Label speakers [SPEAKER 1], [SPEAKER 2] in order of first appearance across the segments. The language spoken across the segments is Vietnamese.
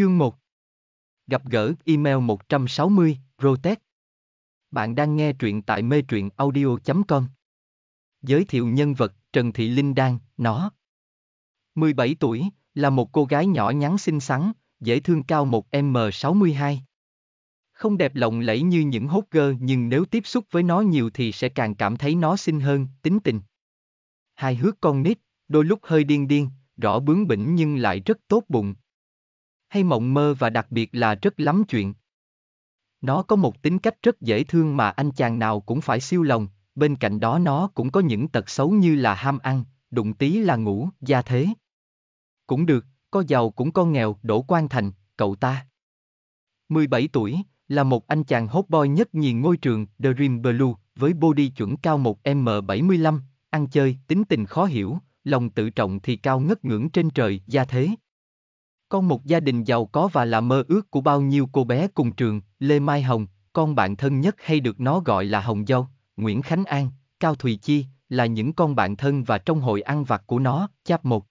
[SPEAKER 1] Chương 1 Gặp gỡ email 160, Rotec Bạn đang nghe truyện tại mê truyện audio.com Giới thiệu nhân vật Trần Thị Linh Đan, nó 17 tuổi, là một cô gái nhỏ nhắn xinh xắn, dễ thương cao 1m62 Không đẹp lộng lẫy như những hốt gơ nhưng nếu tiếp xúc với nó nhiều thì sẽ càng cảm thấy nó xinh hơn, tính tình Hài hước con nít, đôi lúc hơi điên điên, rõ bướng bỉnh nhưng lại rất tốt bụng, hay mộng mơ và đặc biệt là rất lắm chuyện. Nó có một tính cách rất dễ thương mà anh chàng nào cũng phải siêu lòng, bên cạnh đó nó cũng có những tật xấu như là ham ăn, đụng tí là ngủ, gia thế. Cũng được, có giàu cũng có nghèo, đổ Quan Thành, cậu ta. 17 tuổi, là một anh chàng hốt boy nhất nhì ngôi trường The Dream Blue, với body chuẩn cao 1m75, ăn chơi, tính tình khó hiểu, lòng tự trọng thì cao ngất ngưỡng trên trời, gia thế. Con một gia đình giàu có và là mơ ước của bao nhiêu cô bé cùng trường, Lê Mai Hồng, con bạn thân nhất hay được nó gọi là Hồng Dâu, Nguyễn Khánh An, Cao Thùy Chi, là những con bạn thân và trong hội ăn vặt của nó, chap một.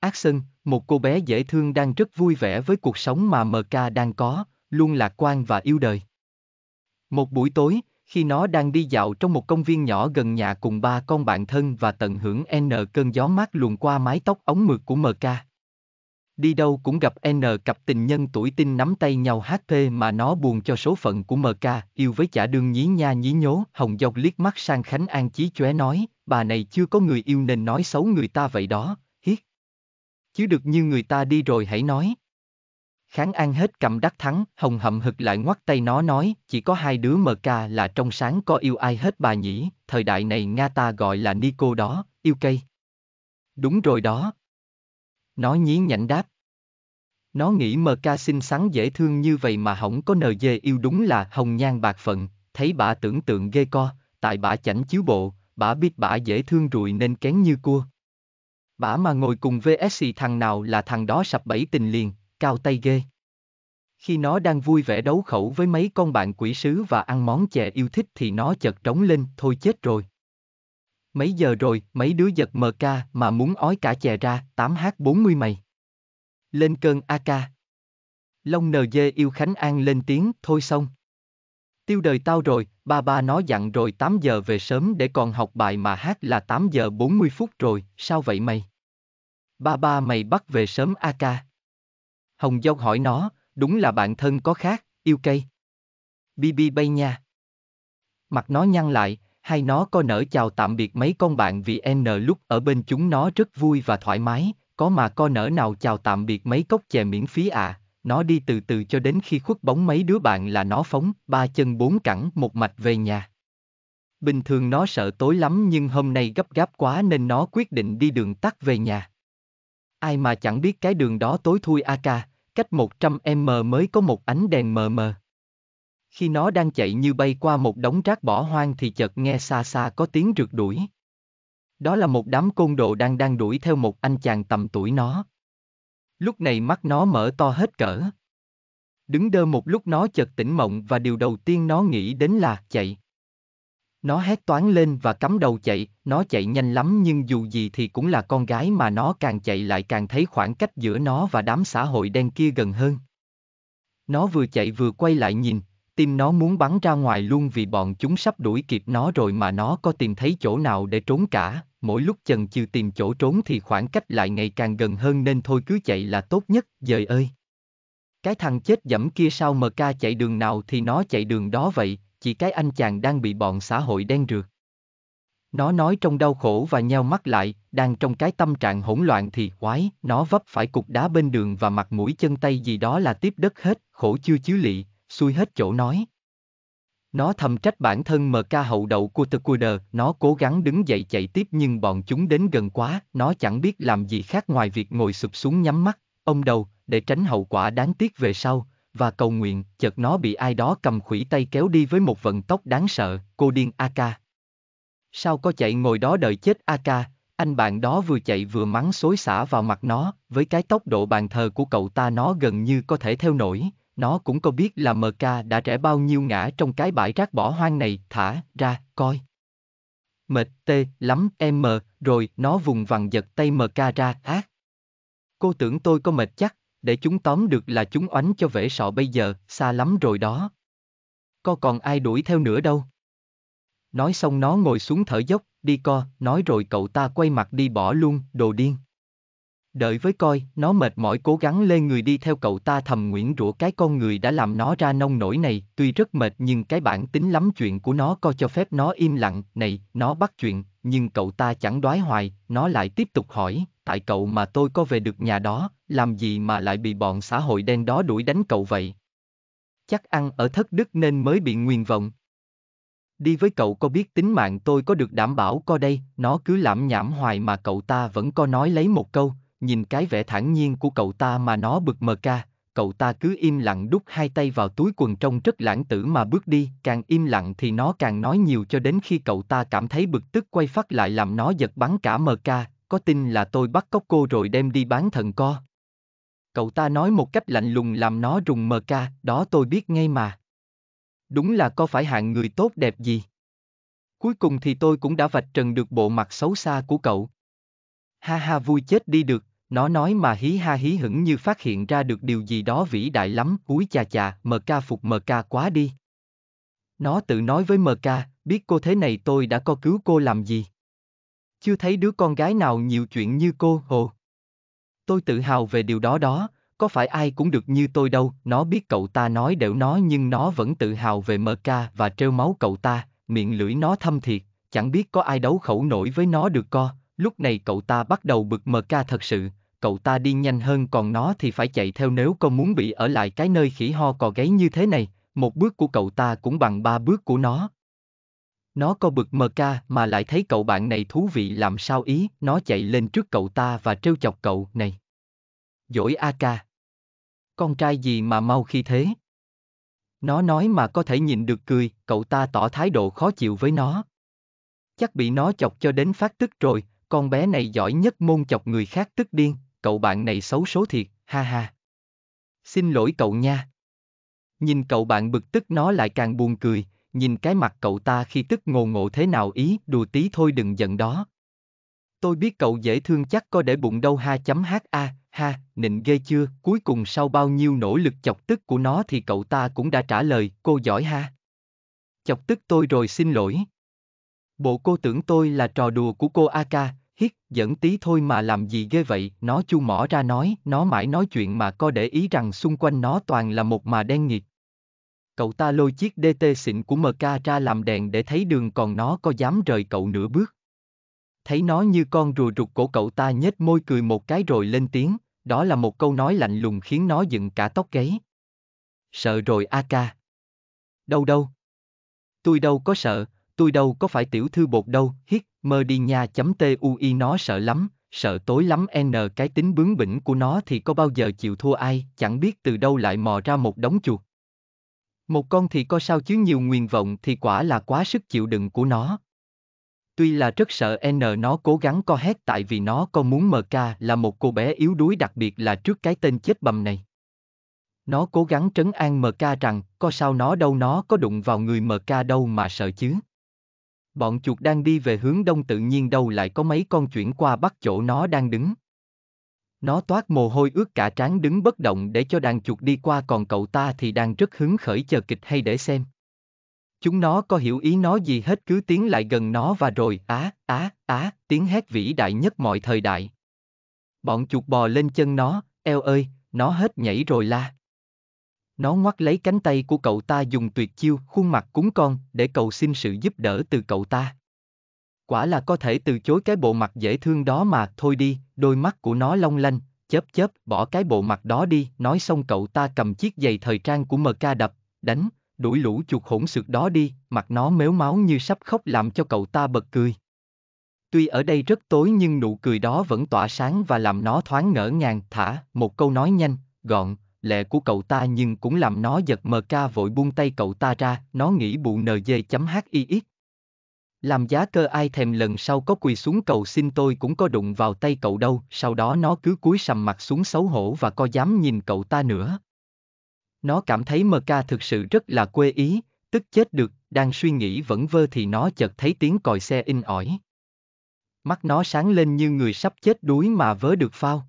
[SPEAKER 1] Ác Sơn, một cô bé dễ thương đang rất vui vẻ với cuộc sống mà MK đang có, luôn lạc quan và yêu đời. Một buổi tối, khi nó đang đi dạo trong một công viên nhỏ gần nhà cùng ba con bạn thân và tận hưởng N cơn gió mát luồn qua mái tóc ống mượt của MK. Đi đâu cũng gặp N cặp tình nhân tuổi tinh nắm tay nhau hát thê mà nó buồn cho số phận của MK, yêu với chả đương nhí nha nhí nhố. Hồng dọc liếc mắt sang Khánh An chí chóe nói, bà này chưa có người yêu nên nói xấu người ta vậy đó, hiết. Chứ được như người ta đi rồi hãy nói. Kháng An hết cầm đắc thắng, Hồng hậm hực lại ngoắt tay nó nói, chỉ có hai đứa MK là trong sáng có yêu ai hết bà nhỉ, thời đại này Nga ta gọi là Nico đó, yêu cây. Đúng rồi đó. Nó nhí nhảnh đáp. Nó nghĩ mờ ca xinh xắn dễ thương như vậy mà hỏng có nờ dê yêu đúng là hồng nhan bạc phận, thấy bà tưởng tượng ghê co, tại bà chảnh chiếu bộ, bà biết bà dễ thương rùi nên kén như cua. Bà mà ngồi cùng VSC thằng nào là thằng đó sập bẫy tình liền, cao tay ghê. Khi nó đang vui vẻ đấu khẩu với mấy con bạn quỷ sứ và ăn món chè yêu thích thì nó chợt trống lên, thôi chết rồi mấy giờ rồi, mấy đứa giật mờ ca mà muốn ói cả chè ra, 8h40 mày. Lên cơn AK. Long NG yêu Khánh An lên tiếng, thôi xong. Tiêu đời tao rồi, ba ba nó dặn rồi 8 giờ về sớm để còn học bài mà hát là 8 giờ 40 phút rồi, sao vậy mày? Ba ba mày bắt về sớm AK. Hồng Dâu hỏi nó, đúng là bạn thân có khác, yêu cây. Bibi bay nha. Mặt nó nhăn lại, hay nó có nở chào tạm biệt mấy con bạn vì N lúc ở bên chúng nó rất vui và thoải mái, có mà co nở nào chào tạm biệt mấy cốc chè miễn phí à, nó đi từ từ cho đến khi khuất bóng mấy đứa bạn là nó phóng ba chân bốn cẳng một mạch về nhà. Bình thường nó sợ tối lắm nhưng hôm nay gấp gáp quá nên nó quyết định đi đường tắt về nhà. Ai mà chẳng biết cái đường đó tối thui a ca, cách 100m mới có một ánh đèn mờ mờ. Khi nó đang chạy như bay qua một đống rác bỏ hoang thì chợt nghe xa xa có tiếng rượt đuổi. Đó là một đám côn đồ đang đang đuổi theo một anh chàng tầm tuổi nó. Lúc này mắt nó mở to hết cỡ. Đứng đơ một lúc nó chợt tỉnh mộng và điều đầu tiên nó nghĩ đến là chạy. Nó hét toán lên và cắm đầu chạy, nó chạy nhanh lắm nhưng dù gì thì cũng là con gái mà nó càng chạy lại càng thấy khoảng cách giữa nó và đám xã hội đen kia gần hơn. Nó vừa chạy vừa quay lại nhìn, tim nó muốn bắn ra ngoài luôn vì bọn chúng sắp đuổi kịp nó rồi mà nó có tìm thấy chỗ nào để trốn cả, mỗi lúc chần chừ tìm chỗ trốn thì khoảng cách lại ngày càng gần hơn nên thôi cứ chạy là tốt nhất, dời ơi. Cái thằng chết dẫm kia sao mà ca chạy đường nào thì nó chạy đường đó vậy, chỉ cái anh chàng đang bị bọn xã hội đen rượt. Nó nói trong đau khổ và nheo mắt lại, đang trong cái tâm trạng hỗn loạn thì quái, nó vấp phải cục đá bên đường và mặt mũi chân tay gì đó là tiếp đất hết, khổ chưa chứ lị, xui hết chỗ nói. Nó thầm trách bản thân MK hậu đậu của The Quarter, nó cố gắng đứng dậy chạy tiếp nhưng bọn chúng đến gần quá, nó chẳng biết làm gì khác ngoài việc ngồi sụp xuống nhắm mắt, ông đầu, để tránh hậu quả đáng tiếc về sau, và cầu nguyện, chợt nó bị ai đó cầm khủy tay kéo đi với một vận tốc đáng sợ, cô điên Aka. Sao có chạy ngồi đó đợi chết Aka, anh bạn đó vừa chạy vừa mắng xối xả vào mặt nó, với cái tốc độ bàn thờ của cậu ta nó gần như có thể theo nổi, nó cũng có biết là MK đã rẽ bao nhiêu ngã trong cái bãi rác bỏ hoang này, thả ra, coi. Mệt tê lắm em mờ, rồi nó vùng vằng giật tay MK ra, ác. Cô tưởng tôi có mệt chắc, để chúng tóm được là chúng oánh cho vẻ sọ bây giờ, xa lắm rồi đó. Có còn ai đuổi theo nữa đâu. Nói xong nó ngồi xuống thở dốc, đi co, nói rồi cậu ta quay mặt đi bỏ luôn, đồ điên đợi với coi, nó mệt mỏi cố gắng lê người đi theo cậu ta thầm nguyễn rủa cái con người đã làm nó ra nông nổi này, tuy rất mệt nhưng cái bản tính lắm chuyện của nó coi cho phép nó im lặng, này, nó bắt chuyện, nhưng cậu ta chẳng đoái hoài, nó lại tiếp tục hỏi, tại cậu mà tôi có về được nhà đó, làm gì mà lại bị bọn xã hội đen đó đuổi đánh cậu vậy? Chắc ăn ở thất đức nên mới bị nguyên vọng. Đi với cậu có biết tính mạng tôi có được đảm bảo co đây, nó cứ lãm nhảm hoài mà cậu ta vẫn có nói lấy một câu, nhìn cái vẻ thản nhiên của cậu ta mà nó bực mờ ca, cậu ta cứ im lặng đút hai tay vào túi quần trông rất lãng tử mà bước đi, càng im lặng thì nó càng nói nhiều cho đến khi cậu ta cảm thấy bực tức quay phát lại làm nó giật bắn cả mờ ca, có tin là tôi bắt cóc cô rồi đem đi bán thần co. Cậu ta nói một cách lạnh lùng làm nó rùng mờ ca, đó tôi biết ngay mà. Đúng là có phải hạng người tốt đẹp gì. Cuối cùng thì tôi cũng đã vạch trần được bộ mặt xấu xa của cậu. Ha ha vui chết đi được, nó nói mà hí ha hí hững như phát hiện ra được điều gì đó vĩ đại lắm, úi chà chà, mờ phục mờ quá đi. Nó tự nói với mờ biết cô thế này tôi đã có cứu cô làm gì. Chưa thấy đứa con gái nào nhiều chuyện như cô, hồ. Tôi tự hào về điều đó đó, có phải ai cũng được như tôi đâu, nó biết cậu ta nói đều nó nhưng nó vẫn tự hào về mờ và trêu máu cậu ta, miệng lưỡi nó thâm thiệt, chẳng biết có ai đấu khẩu nổi với nó được co, Lúc này cậu ta bắt đầu bực mờ ca thật sự, cậu ta đi nhanh hơn còn nó thì phải chạy theo nếu con muốn bị ở lại cái nơi khỉ ho cò gáy như thế này, một bước của cậu ta cũng bằng ba bước của nó. Nó có bực mờ ca mà lại thấy cậu bạn này thú vị làm sao ý, nó chạy lên trước cậu ta và trêu chọc cậu này. Dỗi A ca. Con trai gì mà mau khi thế? Nó nói mà có thể nhìn được cười, cậu ta tỏ thái độ khó chịu với nó. Chắc bị nó chọc cho đến phát tức rồi, con bé này giỏi nhất môn chọc người khác tức điên, cậu bạn này xấu số thiệt, ha ha. Xin lỗi cậu nha. Nhìn cậu bạn bực tức nó lại càng buồn cười, nhìn cái mặt cậu ta khi tức ngồ ngộ thế nào ý, đùa tí thôi đừng giận đó. Tôi biết cậu dễ thương chắc có để bụng đâu ha chấm ha ha, nịnh ghê chưa, cuối cùng sau bao nhiêu nỗ lực chọc tức của nó thì cậu ta cũng đã trả lời, cô giỏi ha. Chọc tức tôi rồi xin lỗi. Bộ cô tưởng tôi là trò đùa của cô Aka, hít, dẫn tí thôi mà làm gì ghê vậy, nó chu mỏ ra nói, nó mãi nói chuyện mà có để ý rằng xung quanh nó toàn là một mà đen nghiệt. Cậu ta lôi chiếc DT xịn của MK ra làm đèn để thấy đường còn nó có dám rời cậu nửa bước. Thấy nó như con rùa rụt cổ cậu ta nhếch môi cười một cái rồi lên tiếng, đó là một câu nói lạnh lùng khiến nó dựng cả tóc gáy. Sợ rồi Aka. Đâu đâu. Tôi đâu có sợ, tôi đâu có phải tiểu thư bột đâu, hít, mơ đi nha tui nó sợ lắm, sợ tối lắm n cái tính bướng bỉnh của nó thì có bao giờ chịu thua ai, chẳng biết từ đâu lại mò ra một đống chuột. Một con thì có sao chứ nhiều nguyện vọng thì quả là quá sức chịu đựng của nó. Tuy là rất sợ N nó cố gắng co hét tại vì nó có muốn MK là một cô bé yếu đuối đặc biệt là trước cái tên chết bầm này. Nó cố gắng trấn an MK rằng, có sao nó đâu nó có đụng vào người MK đâu mà sợ chứ. Bọn chuột đang đi về hướng đông tự nhiên đâu lại có mấy con chuyển qua bắt chỗ nó đang đứng. Nó toát mồ hôi ướt cả trán đứng bất động để cho đàn chuột đi qua còn cậu ta thì đang rất hứng khởi chờ kịch hay để xem. Chúng nó có hiểu ý nó gì hết cứ tiến lại gần nó và rồi á, á, á, tiếng hét vĩ đại nhất mọi thời đại. Bọn chuột bò lên chân nó, eo ơi, nó hết nhảy rồi la. Nó ngoắt lấy cánh tay của cậu ta dùng tuyệt chiêu khuôn mặt cúng con để cầu xin sự giúp đỡ từ cậu ta. Quả là có thể từ chối cái bộ mặt dễ thương đó mà, thôi đi, đôi mắt của nó long lanh, chớp chớp, bỏ cái bộ mặt đó đi, nói xong cậu ta cầm chiếc giày thời trang của MK đập, đánh, đuổi lũ chuột hỗn xược đó đi, mặt nó méo máu như sắp khóc làm cho cậu ta bật cười. Tuy ở đây rất tối nhưng nụ cười đó vẫn tỏa sáng và làm nó thoáng ngỡ ngàng, thả, một câu nói nhanh, gọn, lệ của cậu ta nhưng cũng làm nó giật mờ ca vội buông tay cậu ta ra, nó nghĩ bụ nj.hix. Làm giá cơ ai thèm lần sau có quỳ xuống cầu xin tôi cũng có đụng vào tay cậu đâu, sau đó nó cứ cúi sầm mặt xuống xấu hổ và có dám nhìn cậu ta nữa. Nó cảm thấy mờ ca thực sự rất là quê ý, tức chết được, đang suy nghĩ vẫn vơ thì nó chợt thấy tiếng còi xe in ỏi. Mắt nó sáng lên như người sắp chết đuối mà vớ được phao.